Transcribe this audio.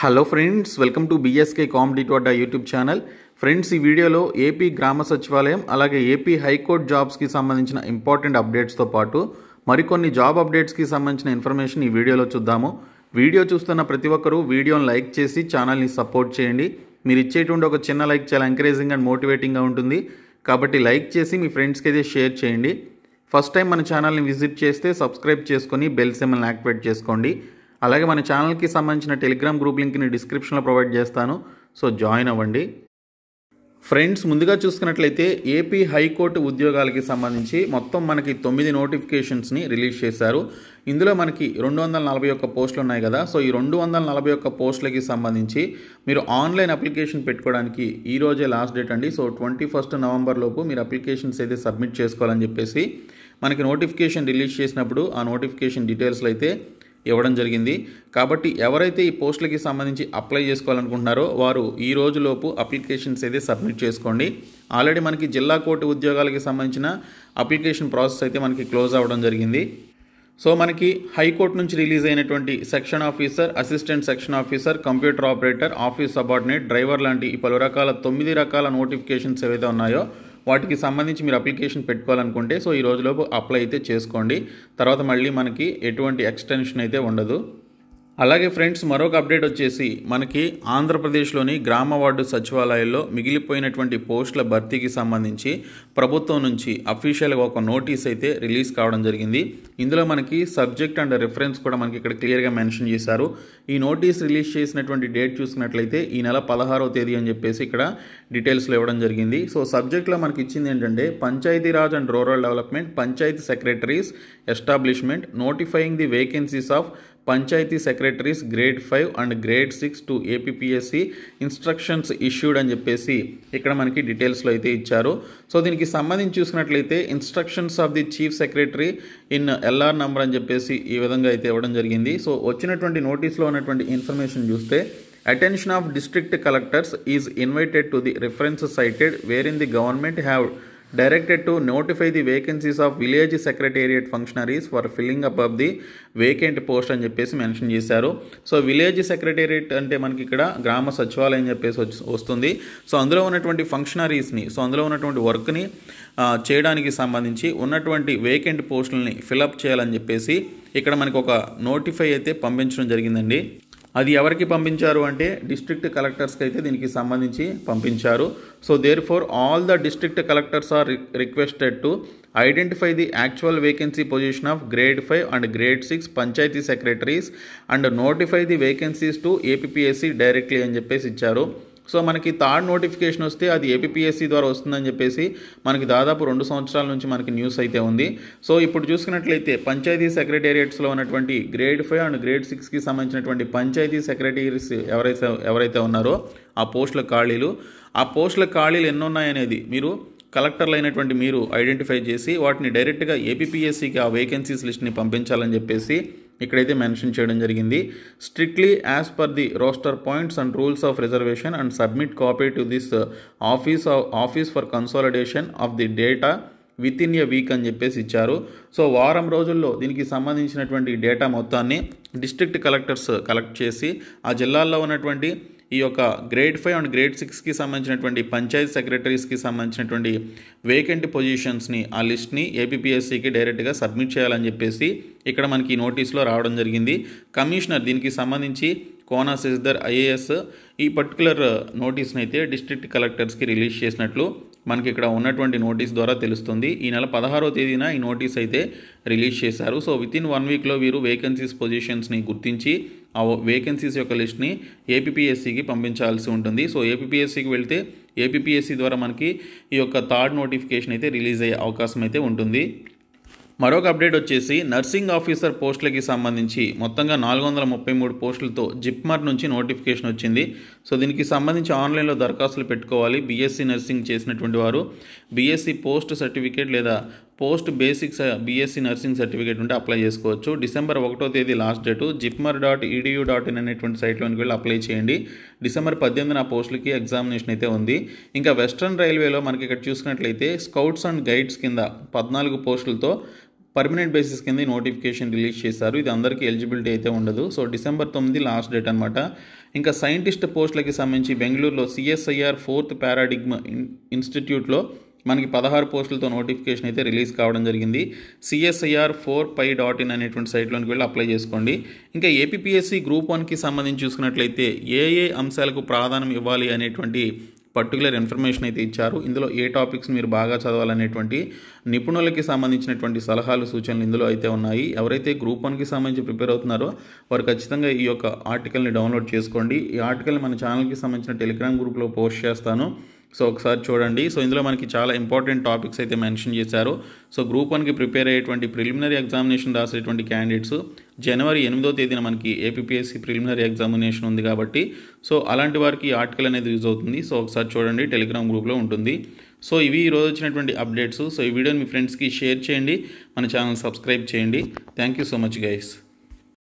hello friends welcome to BSK competitive అడ్డా YouTube channel friends ఈ వీడియోలో ఏపీ గ్రామ సచివాలయం అలాగే ఏపీ హైకోర్టు జాబ్స్కి సంబంధించిన ఇంపార్టెంట్ అప్డేట్స్తో పాటు మరికొన్ని జాబ్ అప్డేట్స్కి సంబంధించిన ఇన్ఫర్మేషన్ ఈ వీడియోలో చూద్దాము వీడియో చూస్తున్న ప్రతి ఒక్కరూ వీడియోని లైక్ చేసి ఛానల్ని సపోర్ట్ చేయండి మీరు ఇచ్చేటువంటి ఒక చిన్న లైక్ చాలా ఎంకరేజింగ్ అండ్ మోటివేటింగ్గా ఉంటుంది కాబట్టి లైక్ చేసి మీ ఫ్రెండ్స్కి అయితే షేర్ చేయండి ఫస్ట్ టైం మన ఛానల్ని విజిట్ చేస్తే సబ్స్క్రైబ్ చేసుకొని బెల్ సెమ్మల్ని యాక్టివేట్ చేసుకోండి అలాగే మన ఛానల్కి సంబంధించిన టెలిగ్రామ్ గ్రూప్ లింక్ని డిస్క్రిప్షన్లో ప్రొవైడ్ చేస్తాను సో జాయిన్ అవ్వండి ఫ్రెండ్స్ ముందుగా చూసుకున్నట్లయితే ఏపీ హైకోర్టు ఉద్యోగాలకి సంబంధించి మొత్తం మనకి తొమ్మిది నోటిఫికేషన్స్ని రిలీజ్ చేశారు ఇందులో మనకి రెండు వందల నలభై ఒక్క పోస్టులు ఉన్నాయి కదా సో ఈ రెండు వందల నలభై ఒక్క పోస్టులకి సంబంధించి మీరు ఆన్లైన్ అప్లికేషన్ పెట్టుకోవడానికి ఈరోజే లాస్ట్ డేట్ అండి సో ట్వంటీ ఫస్ట్ నవంబర్ లోపు మీరు అప్లికేషన్స్ అయితే సబ్మిట్ చేసుకోవాలని చెప్పేసి మనకి నోటిఫికేషన్ రిలీజ్ చేసినప్పుడు ఆ నోటిఫికేషన్ డీటెయిల్స్లో అయితే ఇవ్వడం జరిగింది కాబట్టి ఎవరైతే ఈ పోస్టులకి సంబంధించి అప్లై చేసుకోవాలనుకుంటున్నారో వారు ఈ రోజులోపు అప్లికేషన్స్ అయితే సబ్మిట్ చేసుకోండి ఆల్రెడీ మనకి జిల్లా కోర్టు ఉద్యోగాలకి సంబంధించిన అప్లికేషన్ ప్రాసెస్ అయితే మనకి క్లోజ్ అవ్వడం జరిగింది సో మనకి హైకోర్టు నుంచి రిలీజ్ అయినటువంటి section officer assistant section officer computer operator office subordinate driver లాంటి పలు రకాల తొమ్మిది రకాల నోటిఫికేషన్స్ ఏవైతే ఉన్నాయో వాటికి సంబంధించి మీరు అప్లికేషన్ పెట్టుకోవాలనుకుంటే సో ఈ రోజులోపు అప్లై అయితే చేసుకోండి తర్వాత మళ్ళీ మనకి ఎటువంటి ఎక్స్టెన్షన్ అయితే ఉండదు అలాగే ఫ్రెండ్స్ మరొక అప్డేట్ వచ్చేసి మనకి ఆంధ్రప్రదేశ్లోని గ్రామ వార్డు సచివాలయాల్లో మిగిలిపోయినటువంటి పోస్టుల భర్తీకి సంబంధించి ప్రభుత్వం నుంచి అఫీషియల్గా ఒక నోటీస్ అయితే రిలీజ్ కావడం జరిగింది ఇందులో మనకి సబ్జెక్ట్ అండ్ రిఫరెన్స్ కూడా మనకి ఇక్కడ క్లియర్గా మెన్షన్ చేశారు ఈ నోటీస్ రిలీజ్ చేసినటువంటి డేట్ చూసుకున్నట్లయితే ఈ నెల పదహారవ తేదీ అని చెప్పేసి ఇక్కడ డీటెయిల్స్లో ఇవ్వడం జరిగింది సో సబ్జెక్ట్లో మనకి ఇచ్చింది ఏంటంటే Panchayati Raj and rural development panchayat secretaries establishment notifying the vacancies of panchayat secretaries grade five and grade six to APSC instructions issued అని చెప్పేసి ఇక్కడ మనకి డీటెయిల్స్లో అయితే ఇచ్చారు సో దీనికి సంబంధించి చూసినట్లయితే instructions of the chief secretary in LR number అని చెప్పేసి ఈ విధంగా అయితే ఇవ్వడం జరిగింది సో వచ్చినటువంటి నోటీస్లో ఉన్నటువంటి ఇన్ఫర్మేషన్ చూస్తే attention of district collectors is invited to the reference cited where in the government have directed to notify the vacancies of village secretariat functionaries for filling up of the vacant post అని చెప్పేసి mention చేశారు so village secretariat అంటే మనకి ఇక్కడ గ్రామ సచివాలయం అని చెప్పేసి వస్తుంది సో అందులో ఉన్నటువంటి ఫంక్షనరీస్ని సో అందులో ఉన్నటువంటి వర్క్ని చేయడానికి సంబంధించి ఉన్నటువంటి వేకెంట్ పోస్టులని ఫిలప్ చేయాలని చెప్పేసి ఇక్కడ మనకు ఒక నోటిఫై అయితే పంపించడం జరిగిందండి అది ఎవరికి పంపించారు అంటే డిస్ట్రిక్ట్ కలెక్టర్స్కి అయితే దీనికి సంబంధించి పంపించారు so therefore all the district collectors are requested to identify the actual vacancy position of grade five and grade six panchayat secretaries and notify the vacancies to APSC directly అని చెప్పేసి ఇచ్చారు సో మనకి third notification వస్తే అది APSC ద్వారా వస్తుందని చెప్పేసి మనకి దాదాపు రెండు సంవత్సరాల నుంచి మనకి న్యూస్ అయితే ఉంది సో ఇప్పుడు చూసుకున్నట్లయితే పంచాయతీ సెక్రటేరియట్స్లో ఉన్నటువంటి గ్రేడ్ ఫైవ్ అండ్ గ్రేడ్ సిక్స్కి సంబంధించినటువంటి పంచాయతీ సెక్రటరీస్ ఎవరైతే ఎవరైతే ఉన్నారో ఆ పోస్టుల ఖాళీలు ఆ పోస్టుల ఖాళీలు ఉన్నాయనేది మీరు కలెక్టర్లు అయినటువంటి మీరు ఐడెంటిఫై చేసి వాటిని డైరెక్ట్గా ఏపీఎస్సీకి ఆ వేకెన్సీస్ లిస్ట్ని పంపించాలని చెప్పేసి ఇక్కడైతే మెన్షన్ చేయడం జరిగింది strictly as per the roster points and rules of reservation and submit copy to this office office for consolidation of the data within a week అని చెప్పేసి ఇచ్చారు సో వారం రోజుల్లో దీనికి సంబంధించినటువంటి డేటా మొత్తాన్ని డిస్ట్రిక్ట్ కలెక్టర్స్ కలెక్ట్ చేసి ఆ జిల్లాల్లో ఉన్నటువంటి ఈ యొక్క గ్రేడ్ ఫైవ్ అండ్ గ్రేడ్ సిక్స్కి సంబంధించినటువంటి పంచాయత్ సెక్రటరీస్కి సంబంధించినటువంటి వేకెంట్ పొజిషన్స్ని ఆ లిస్ట్ని ఏపీఎస్సికి డైరెక్ట్గా సబ్మిట్ చేయాలని చెప్పేసి ఇక్కడ మనకి నోటీస్లో రావడం జరిగింది కమిషనర్ దీనికి సంబంధించి కోనా సిస్దర్ ఐఏఎస్ ఈ పర్టికులర్ నోటీస్ని అయితే డిస్ట్రిక్ట్ కలెక్టర్స్కి రిలీజ్ చేసినట్లు మనకి ఇక్కడ ఉన్నటువంటి నోటీస్ ద్వారా తెలుస్తుంది ఈ నెల పదహారో తేదీన ఈ నోటీస్ అయితే రిలీజ్ చేశారు సో వితిన్ వన్ వీక్లో వీరు వేకెన్సీస్ పొజిషన్స్ని గుర్తించి ఆ వేకెన్సీస్ యొక్క లిస్ట్ని ఏపీఎస్సికి పంపించాల్సి ఉంటుంది సో ఏపీఎస్సికి వెళ్తే ఏపీఎస్సి ద్వారా మనకి ఈ యొక్క థర్డ్ నోటిఫికేషన్ అయితే రిలీజ్ అయ్యే అవకాశం అయితే ఉంటుంది మరొక అప్డేట్ వచ్చేసి నర్సింగ్ ఆఫీసర్ పోస్టులకి సంబంధించి మొత్తంగా నాలుగు వందల ముప్పై మూడు పోస్టులతో జిప్మర్ నుంచి నోటిఫికేషన్ వచ్చింది సో దీనికి సంబంధించి ఆన్లైన్లో దరఖాస్తులు పెట్టుకోవాలి బీఎస్సీ నర్సింగ్ చేసినటువంటి వారు బీఎస్సీ పోస్ట్ సర్టిఫికేట్ లేదా post basic BSc nursing certificate ఉంటే అప్లై చేసుకోవచ్చు డిసెంబర్ ఒకటో తేదీ last date JIPMER dot EDU dot in అనేటువంటి సైట్లోకి వెళ్ళి అప్లై చేయండి డిసెంబర్ పద్దెనిమిదిన ఆ పోస్టులకి ఎగ్జామినేషన్ అయితే ఉంది ఇంకా వెస్ట్రన్ రైల్వేలో మనకి ఇక్కడ చూసుకున్నట్లయితే స్కౌట్స్ అండ్ గైడ్స్ కింద పద్నాలుగు పోస్టులతో పర్మనెంట్ బేసిస్ కింద నోటిఫికేషన్ రిలీజ్ చేశారు ఇది అందరికీ ఎలిజిబిలిటీ అయితే ఉండదు సో డిసెంబర్ తొమ్మిది లాస్ట్ డేట్ అనమాట ఇంకా సైంటిస్ట్ పోస్టులకి సంబంధించి బెంగళూరులో సిఎస్ఐఆర్ ఫోర్త్ పారాడిగ్మ ఇన్స్టిట్యూట్లో మనకి పదహారు పోస్టులతో నోటిఫికేషన్ అయితే రిలీజ్ కావడం జరిగింది CSIR four pi dot in అనేటువంటి సైట్లోకి వెళ్ళి అప్లై చేసుకోండి ఇంకా ఏపీఎస్సి గ్రూప్ వన్కి సంబంధించి చూసుకున్నట్లయితే ఏ ఏ అంశాలకు ప్రాధాన్యం ఇవ్వాలి అనేటువంటి పర్టికులర్ ఇన్ఫర్మేషన్ అయితే ఇచ్చారు ఇందులో ఏ టాపిక్స్ మీరు బాగా చదవాలనేటువంటి నిపుణులకి సంబంధించినటువంటి సలహాలు సూచనలు ఇందులో అయితే ఉన్నాయి ఎవరైతే గ్రూప్ వన్కి సంబంధించి ప్రిపేర్ అవుతున్నారో వారు ఖచ్చితంగా ఈ యొక్క ఆర్టికల్ని డౌన్లోడ్ చేసుకోండి ఈ ఆర్టికల్ మన ఛానల్కి సంబంధించిన టెలిగ్రామ్ గ్రూప్లో పోస్ట్ చేస్తాను సో ఒకసారి చూడండి సో ఇందులో మనకి చాలా ఇంపార్టెంట్ టాపిక్స్ అయితే మెన్షన్ చేశారు సో గ్రూప్ వన్కి ప్రిపేర్ అయ్యేటువంటి ప్రిలిమినరీ ఎగ్జామినేషన్ రాసేటువంటి క్యాండిడేట్స్ జనవరి ఎనిమిదో తేదీన మనకి ఏపీఎస్సి ప్రిలిమినరీ ఎగ్జామినేషన్ ఉంది కాబట్టి సో అలాంటి వారికి ఆర్టికల్ అనేది యూజ్ అవుతుంది సో ఒకసారి చూడండి టెలిగ్రామ్ గ్రూప్లో ఉంటుంది సో ఇవి ఈరోజు వచ్చినటువంటి అప్డేట్స్ సో ఈ వీడియోని మీ ఫ్రెండ్స్కి షేర్ చేయండి మన ఛానల్ సబ్స్క్రైబ్ చేయండి thank you so much guys